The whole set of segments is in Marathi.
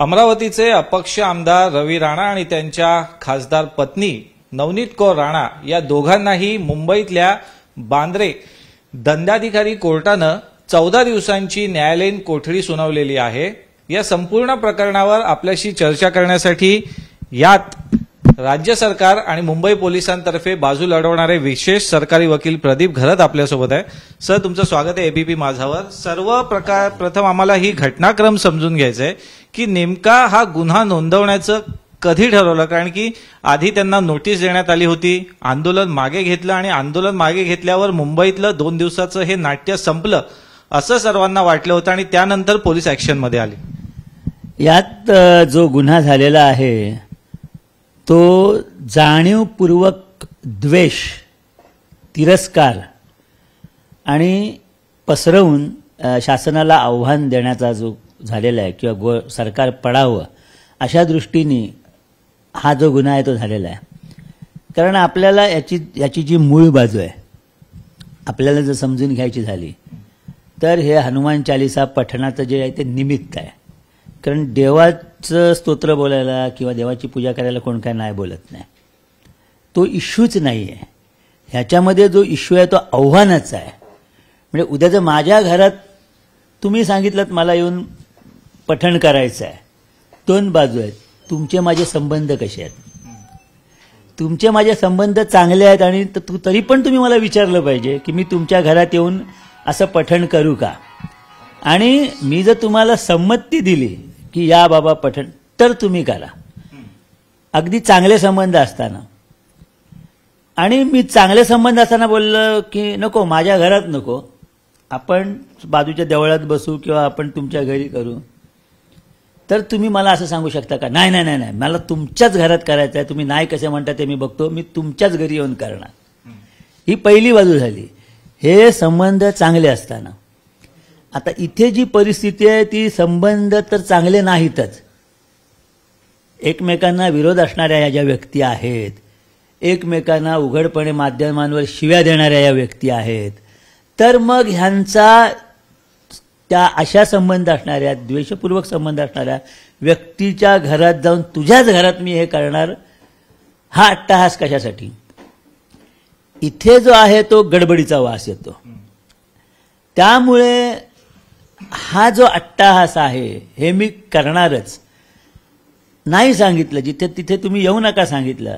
अमरावतीचे अपक्ष आमदार रवी राणा आणि त्यांच्या खासदार पत्नी नवनीत कौर राणा या दोघांनाही मुंबईतल्या बांद्रे दंडाधिकारी कोर्टानं चौदा दिवसांची न्यायालयीन कोठडी सुनावलेली आहे या संपूर्ण प्रकरणावर आपल्याशी चर्चा करण्यासाठी यात राज्य सरकार आणि मुंबई पोलिसांतर्फे बाजू लढवणारे विशेष सरकारी वकील प्रदीप घरत आपल्यासोबत आहे सर तुमचं स्वागत आहे एबीपी माझावर सर्व प्रकार प्रथम आम्हाला ही घटनाक्रम समजून घ्यायचा आहे की नेमका हा गुन्हा नोंदवण्याचं कधी ठरवलं कारण की आधी त्यांना नोटीस देण्यात आली होती आंदोलन मागे घेतलं आणि आंदोलन मागे घेतल्यावर मुंबईतलं दोन दिवसाचं हे नाट्य संपलं असं सर्वांना वाटलं होतं आणि त्यानंतर पोलीस ॲक्शनमध्ये आले यात जो गुन्हा झालेला आहे तो जाणीवपूर्वक द्वेष तिरस्कार आणि पसरवून शासनाला आव्हान देण्याचा जो झालेला आहे किंवा गो सरकार पडावं अशा दृष्टीने हा जो गुन्हा आहे तो झालेला आहे कारण आपल्याला याची याची जी मूळ बाजू आहे आपल्याला जर समजून घ्यायची झाली तर हे हनुमान चालिसा पठणाचं जे आहे ते निमित्त आहे कारण देवाचं स्तोत्र बोलायला किंवा देवाची पूजा करायला कोण काय नाही बोलत नाही तो इश्यूच नाही आहे ह्याच्यामध्ये जो इश्यू आहे तो आव्हानाचा आहे म्हणजे उद्या जर माझ्या घरात तुम्ही सांगितलं मला येऊन पठण करायचं आहे दोन बाजू आहेत तुमचे माझे संबंध कसे आहेत तुमचे माझे संबंध चांगले आहेत आणि तरी पण तुम्ही मला विचारलं पाहिजे की मी तुमच्या घरात येऊन असं पठण करू का आणि मी जर तुम्हाला संमती दिली की या बाबा पठण तर तुम्ही करा अगदी चांगले संबंध असताना आणि मी चांगले संबंध असताना बोललं की नको माझ्या घरात नको आपण बाजूच्या देवळात बसू किंवा आपण तुमच्या घरी करू तर तुम्ही मला असं सांगू शकता का नाही नाही नाही नाही मला तुमच्याच घरात करायचं आहे तुम्ही नाही कसे म्हणता ते मी बघतो मी तुमच्याच घरी येऊन करणार ही पहिली बाजू झाली हे संबंध चांगले असताना आता इथे जी परिस्थिती आहे ती संबंध तर चांगले नाहीतच एकमेकांना विरोध असणाऱ्या या ज्या व्यक्ती आहेत एकमेकांना उघडपणे माध्यमांवर शिव्या देणाऱ्या या व्यक्ती आहेत तर मग ह्यांचा त्या अशा संबंध असणाऱ्या द्वेषपूर्वक संबंध असणाऱ्या व्यक्तीच्या घरात जाऊन तुझ्याच घरात मी हे करणार हा अट्टहास कशासाठी इथे जो आहे तो गडबडीचा वास येतो त्यामुळे हा जो अट्टाहास आहे हे मी करणारच नाही सांगितलं जिथे तिथे तुम्ही येऊ नका सांगितलं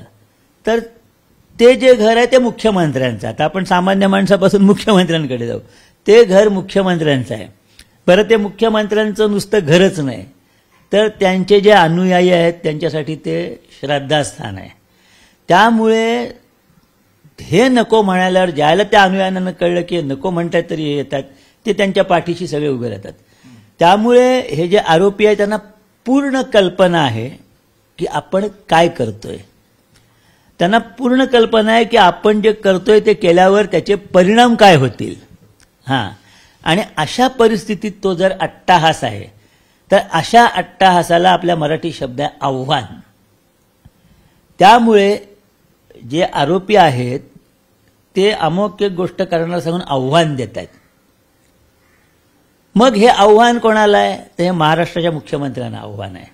तर ते जे घर आहे ते मुख्यमंत्र्यांचं आता आपण सामान्य माणसापासून मुख्यमंत्र्यांकडे जाऊ ते घर मुख्यमंत्र्यांचं आहे बरं ते मुख्यमंत्र्यांचं नुसतं घरच नाही तर त्यांचे जे अनुयायी आहेत त्यांच्यासाठी ते श्रद्धास्थान आहे त्यामुळे हे नको म्हणाल्यावर ज्याला त्या अनुयायांना कळलं की नको म्हणतात तरी हे येतात ते त्यांच्या पाठीशी सगळे उभे राहतात त्यामुळे हे जे आरोपी आहे त्यांना पूर्ण कल्पना आहे की आपण काय करतोय त्यांना पूर्ण कल्पना आहे की आपण जे करतोय ते केल्यावर त्याचे परिणाम काय होतील हां आणि अशा परिस्थितीत तो जर अट्टाहास आहे तर अशा अट्टाहासाला आपल्या मराठी शब्द आहे आव्हान त्यामुळे जे आरोपी आहेत ते अमोक एक गोष्ट करणार सांगून आव्हान देत आहेत मग हे आव्हान कोणाला आहे तर हे महाराष्ट्राच्या मुख्यमंत्र्यांना आव्हान आहे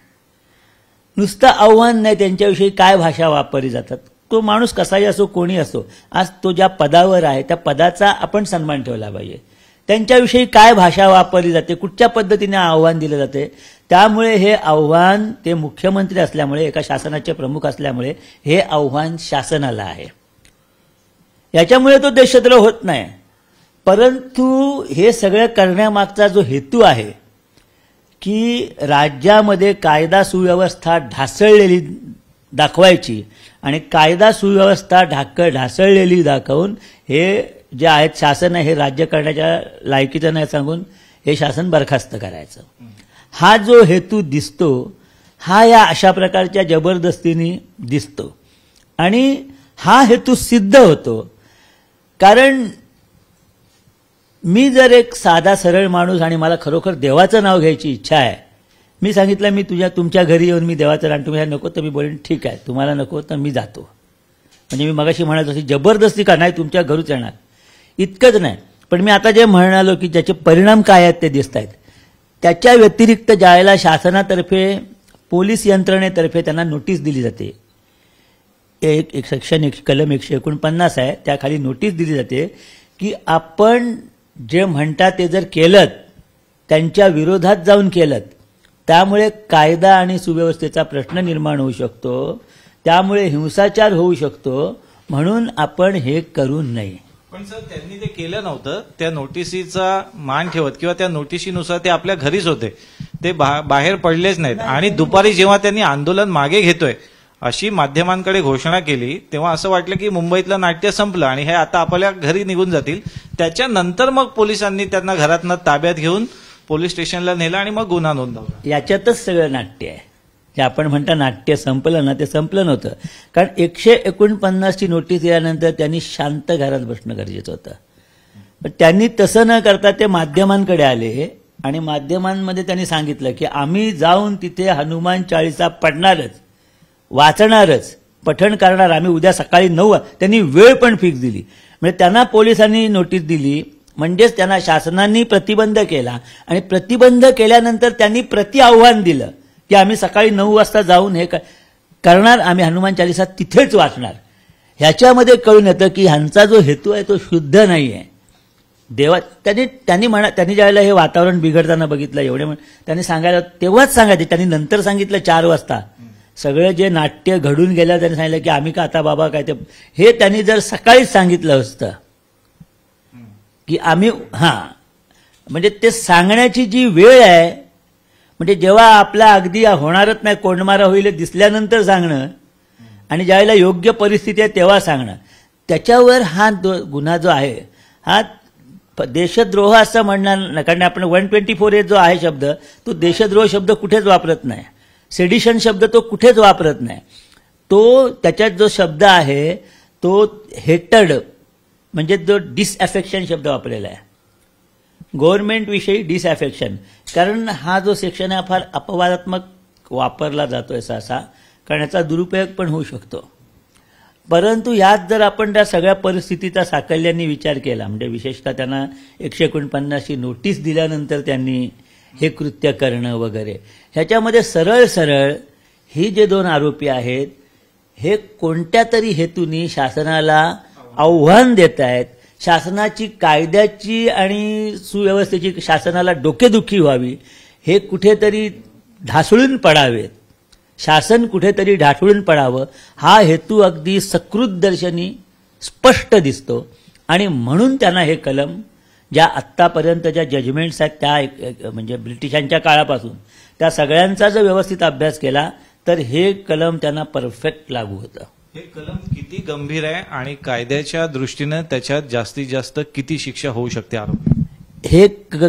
नुसतं आव्हान नाही त्यांच्याविषयी काय भाषा वापरली जातात तो माणूस कसाही असो कोणी असो आज तो ज्या पदावर आहे त्या पदाचा आपण सन्मान ठेवला पाहिजे त्यांच्याविषयी काय भाषा वापरली जाते कुठच्या पद्धतीने आव्हान दिलं जाते त्यामुळे हे आव्हान ते मुख्यमंत्री असल्यामुळे एका शासनाचे प्रमुख असल्यामुळे हे आव्हान शासनाला आहे याच्यामुळे तो देशद्रोह होत नाही परंतु हे सगळं करण्यामागचा जो हेतू आहे की राज्यामध्ये कायदा सुव्यवस्था ढासळलेली दाखवायची आणि कायदा सुव्यवस्था ढाक ढासळलेली दाखवून हे जे आहेत शासन आहे हे राज्य करण्याच्या लायकीचं नाही सांगून हे शासन बरखास्त करायचं हा जो हेतू दिसतो हा या अशा प्रकारच्या जबरदस्तीने दिसतो आणि हा हेतू सिद्ध होतो कारण मी जर एक साधा सरळ माणूस आणि मला खरोखर देवाचं नाव घ्यायची इच्छा आहे मी सांगितलं मी तुझ्या तुमच्या घरी येऊन मी देवाचं नाव तुम्ही नको तर मी बोलेन ठीक आहे तुम्हाला नको तर मी जातो म्हणजे मी मगाशी म्हणत अशी जबरदस्ती का नाही तुमच्या घरूच येणार इतकंच नाही पण मी आता जे म्हणालो की ज्याचे परिणाम काय आहेत ते दिसत आहेत त्याच्या व्यतिरिक्त जायला शासनातर्फे पोलीस यंत्रणेतर्फे त्यांना नोटीस दिली जाते एक एक सेक्शन एक कलम एकशे एकोणपन्नास आहे त्याखाली नोटीस दिली जाते की आपण जे म्हणतात ते जर केलं त्यांच्या विरोधात जाऊन केलं त्यामुळे कायदा आणि सुव्यवस्थेचा प्रश्न निर्माण होऊ शकतो त्यामुळे हिंसाचार होऊ शकतो म्हणून आपण हे करू नये पण सर त्यांनी ते केलं नव्हतं त्या नोटिसीचा मान ठेवत किंवा त्या नोटिसीनुसार ते आपल्या घरीच होते ते बाहेर पडलेच नाहीत आणि दुपारी जेव्हा त्यांनी आंदोलन मागे घेतोय अशी माध्यमांकडे घोषणा केली तेव्हा असं वाटलं की मुंबईतलं नाट्य संपलं आणि हे आता आपल्या घरी निघून जातील त्याच्यानंतर मग पोलिसांनी त्यांना घरातनं ताब्यात घेऊन पोलीस स्टेशनला नेलं आणि मग गुन्हा नोंदवला याच्यातच सगळं नाट्य आहे जे आपण म्हणता नाट्य संपलं ना ते संपलं नव्हतं कारण एकशे एकोणपन्नासची नोटीस दिल्यानंतर त्यांनी शांत घरात बसणं गरजेचं होतं पण त्यांनी तसं न करता ते माध्यमांकडे आले आणि माध्यमांमध्ये त्यांनी सांगितलं की आम्ही जाऊन तिथे हनुमान चाळीसा पडणारच वाचणारच पठण करणार आम्ही उद्या सकाळी नऊ त्यांनी वेळ पण फिक्स दिली म्हणजे त्यांना पोलिसांनी नोटीस दिली म्हणजेच त्यांना शासनाने प्रतिबंध केला आणि प्रतिबंध केल्यानंतर त्यांनी प्रति आव्हान दिलं की आम्ही सकाळी नऊ वाजता जाऊन हे करणार आम्ही हनुमान चालिसा तिथेच वाचणार ह्याच्यामध्ये कळून येतं की ह्यांचा जो हेतू आहे तो शुद्ध नाही आहे देवा त्यांनी त्यांनी म्हणा त्यांनी ज्यावेळेला हे वातावरण बिघडताना बघितलं एवढे म्हण त्यांनी सांगायला तेव्हाच सांगायचे त्यांनी नंतर सांगितलं चार वाजता सगळं जे नाट्य घडून गेलं त्यांनी सांगितलं की आम्ही का आता बाबा काय ते हे त्यांनी जर सकाळीच सांगितलं असतं की आम्ही हां म्हणजे ते सांगण्याची जी वेळ आहे म्हणजे जेव्हा आपला अगदी होणारच नाही कोंडमारा होईल दिसल्यानंतर सांगणं आणि ज्यावेळेला योग्य परिस्थिती आहे तेव्हा सांगणं त्याच्यावर हा गुन्हा जो आहे हा देशद्रोह असं म्हणणार नाही कारण आपण वन ट्वेंटी फोर ए जो आहे शब्द तो देशद्रोह शब्द कुठेच वापरत नाही सेडिशन शब्द तो कुठेच वापरत नाही तो त्याच्यात जो शब्द आहे तो हेटर्ड म्हणजे जो डिसअफेक्शन शब्द वापरलेला आहे गव्हर्नमेंटविषयी डिसअफेक्शन कारण हा जो सेक्शन आहे फार अपवादात्मक वापरला जातो असा असा कारण याचा दुरुपयोग पण होऊ शकतो परंतु यात जर आपण त्या सगळ्या परिस्थितीचा साकल्यांनी विचार केला म्हणजे विशेषतः त्यांना एकशे एकोणपन्नासची नोटीस दिल्यानंतर त्यांनी हे कृत्य करणं वगैरे ह्याच्यामध्ये सरळ सरळ ही जे दोन आरोपी आहेत हे कोणत्या तरी हेतूनी शासनाला आव्हान देत आहेत शासनाची कायद्याची आणि सुव्यवस्थेची शासनाला डोकेदुखी व्हावी हे कुठेतरी ढासळून पडावेत शासन कुठेतरी ढासळून पडावं हा हेतू अगदी सकृत दर्शनी स्पष्ट दिसतो आणि म्हणून त्यांना हे कलम ज्या ज्या जजमेंट्स आहेत त्या म्हणजे ब्रिटिशांच्या काळापासून त्या सगळ्यांचा जर व्यवस्थित अभ्यास केला तर हे कलम त्यांना परफेक्ट लागू होतं हे कलम किती गंभीर आहे आणि कायद्याच्या दृष्टीनं त्याच्यात जास्तीत जास्त किती शिक्षा होऊ शकते आरोपी हे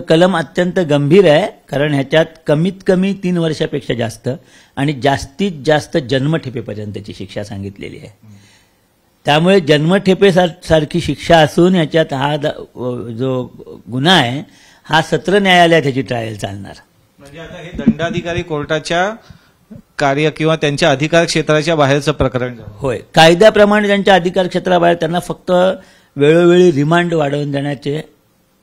कलम अत्यंत गंभीर आहे कारण ह्याच्यात कमीत कमी तीन वर्षापेक्षा जास्त आणि जास्तीत जास्त जन्मठेपेपर्यंतची शिक्षा सांगितलेली आहे त्यामुळे जन्मठेपेसारखी शिक्षा असून याच्यात हा जो गुन्हा आहे हा सत्र न्यायालयात याची ट्रायल चालणार म्हणजे आता हे दंडाधिकारी कोर्टाच्या कार्य किंवा त्यांच्या अधिकार क्षेत्राच्या बाहेरचं प्रकरण होय कायद्याप्रमाणे त्यांच्या अधिकार क्षेत्राबाहेर त्यांना फक्त वेळोवेळी रिमांड वाढवून देण्याचे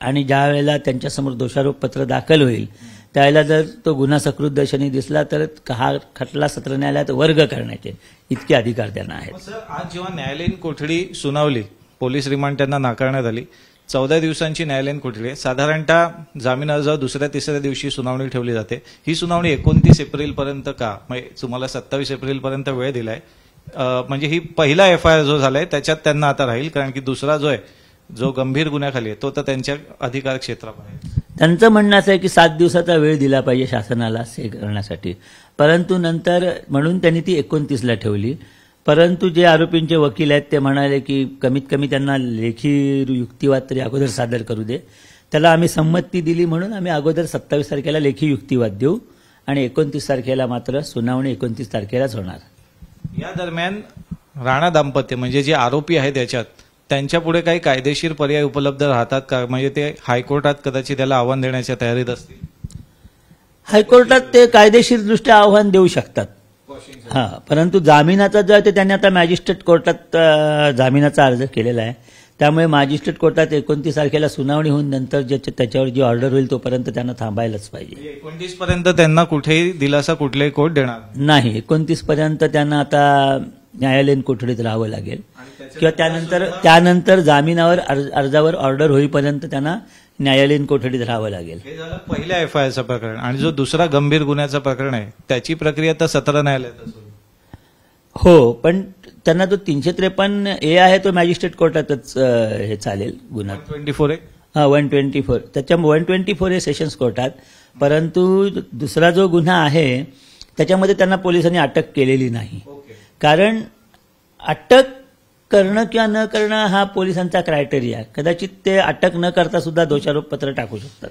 आणि ज्या वेळेला त्यांच्यासमोर दोषारोपपत्र दाखल होईल त्याला जर तो गुन्हा सकृत दर्शनी दिसला तर हा खटला सत्र न्यायालयात वर्ग करण्याचे इतके अधिकार त्यांना आहेत आज जेव्हा न्यायालयीन कोठडी सुनावली पोलीस रिमांड त्यांना नाकारण्यात आली चौदा दिवसांची न्यायालयीन कोठडी आहे साधारणतः जामीन अर्ज दुसऱ्या तिसऱ्या दिवशी सुनावणी ठेवली जाते ही सुनावणी एकोणतीस एप्रिलपर्यंत का म्हणजे तुम्हाला सत्तावीस एप्रिलपर्यंत वेळ दिलाय म्हणजे ही पहिला एफ आय आर जो झालाय त्याच्यात त्यांना आता राहील कारण की दुसरा जो आहे जो गंभीर गुन्ह्याखाली आहे तो तर त्यांच्या अधिकार क्षेत्रामध्ये त्यांचं म्हणणं असं आहे की सात दिवसाचा वेळ दिला पाहिजे शासनाला हे करण्यासाठी परंतु नंतर म्हणून त्यांनी ती एकोणतीसला ठेवली परंतु जे आरोपींचे वकील आहेत ते म्हणाले की कमीत कमी त्यांना लेखी युक्तिवाद तरी अगोदर सादर करू दे त्याला आम्ही संमती दिली म्हणून आम्ही अगोदर सत्तावीस तारखेला लेखी युक्तिवाद देऊ आणि एकोणतीस तारखेला मात्र सुनावणी एकोणतीस तारखेलाच होणार या दरम्यान राणा दाम्पत्य म्हणजे जे आरोपी आहेत त्याच्यात त्यांच्यापुढे काही कायदेशीर पर्याय उपलब्ध राहतात का म्हणजे ते हायकोर्टात कदाचित त्याला आव्हान देण्याच्या तयारीत असतील हायकोर्टात ते कायदेशीर दृष्ट्या आव्हान देऊ शकतात हा परंतु जामिनाचा जो आहे ते त्यांनी आता मॅजिस्ट्रेट कोर्टात जामिनाचा अर्ज केलेला आहे त्यामुळे मॅजिस्ट्रेट कोर्टात एकोणतीस तारखेला सुनावणी होऊन नंतर ज्याच्या त्याच्यावर जी ऑर्डर होईल तोपर्यंत त्यांना थांबायलाच पाहिजे म्हणजे एकोणतीस पर्यंत त्यांना कुठेही दिलासा कुठलाही कोर्ट देणार नाही एकोणतीस पर्यंत त्यांना आता न्यायालयीन कोठडीत राहावं लागेल किंवा त्यानंतर त्यानंतर जामिनावर अर्जावर ऑर्डर होईपर्यंत त्यांना न्यायालयीन कोठडीत राहावं लागेल पहिल्या एफ आय प्रकरण आणि जो दुसरा गंभीर गुन्ह्याचं प्रकरण आहे त्याची प्रक्रिया तर सत्र न्यायालयात हो पण त्यांना जो तीनशे त्रेपन्न ए आहे तो मॅजिस्ट्रेट कोर्टातच हे चालेल गुन्हा ट्वेंटी फोर ए हा वन ट्वेंटी फोर त्याच्या वन ट्वेंटी फोर हे सेशन्स कोर्टात परंतु दुसरा जो गुन्हा आहे त्याच्यामध्ये त्यांना पोलिसांनी अटक केलेली नाही कारण अटक करणं किंवा न करणं हा पोलिसांचा क्रायटेरिया कदाचित ते अटक न करता सुद्धा दोषारोप पत्र टाकू शकतात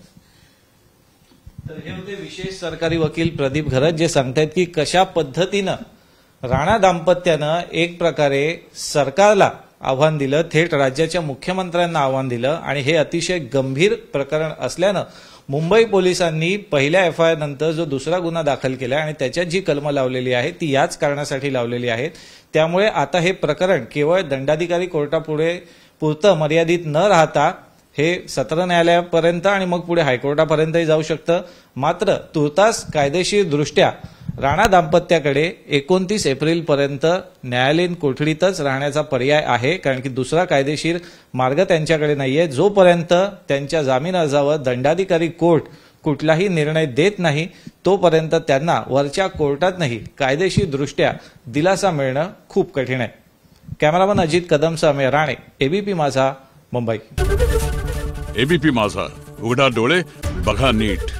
तर हे होते विशेष सरकारी वकील प्रदीप घरत जे सांगतायत की कशा पद्धतीनं राणा दाम्पत्यानं एक प्रकारे सरकारला आव्हान दिलं थेट राज्याच्या मुख्यमंत्र्यांना आव्हान दिलं आणि हे अतिशय गंभीर प्रकरण असल्यानं मुंबई पोलिसांनी पहिल्या एफ आय नंतर जो दुसरा गुन्हा दाखल केला आणि त्याच्यात जी कलमं लावलेली आहे ती याच कारणासाठी लावलेली आहेत त्यामुळे आता हे प्रकरण केवळ दंडाधिकारी कोर्टापुढे पुरतं मर्यादित न राहता हे सत्र न्यायालयापर्यंत आणि मग पुढे हायकोर्टापर्यंतही जाऊ शकतं मात्र तुर्तास कायदेशीर दृष्ट्या राणा दाम्पत्याकडे एकोणतीस एप्रिलपर्यंत न्यायालयीन कोठडीतच राहण्याचा पर्याय आहे कारण की दुसरा कायदेशीर मार्ग त्यांच्याकडे नाहीये जोपर्यंत त्यांच्या जामीन अर्जावर दंडाधिकारी कोर्ट कुठलाही निर्णय देत नाही तोपर्यंत त्यांना वरच्या कोर्टात नाही कायदेशीर दृष्ट्या दिलासा मिळणं खूप कठीण आहे कॅमेरामन अजित कदम सामे राणे एबीपी माझा मुंबई एबीपी माझा उघडा डोळे बघा नीट